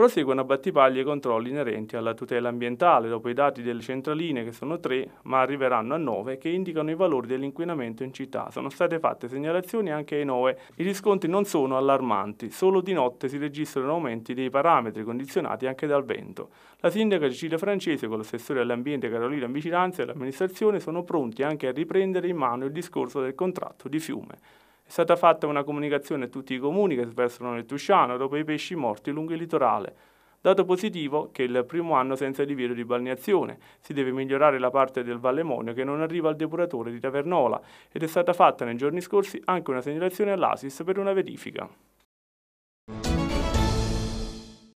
proseguono a Battipaglia i controlli inerenti alla tutela ambientale dopo i dati delle centraline che sono tre ma arriveranno a nove che indicano i valori dell'inquinamento in città. Sono state fatte segnalazioni anche ai nove. I riscontri non sono allarmanti, solo di notte si registrano aumenti dei parametri condizionati anche dal vento. La sindaca Cecilia Francese con l'assessore all'ambiente Carolina Viciranza e l'amministrazione sono pronti anche a riprendere in mano il discorso del contratto di fiume. È stata fatta una comunicazione a tutti i comuni che sversano nel Tusciano dopo i pesci morti lungo il litorale. Dato positivo che è il primo anno senza divieto di balneazione. Si deve migliorare la parte del Vallemonio che non arriva al depuratore di Tavernola ed è stata fatta nei giorni scorsi anche una segnalazione all'ASIS per una verifica.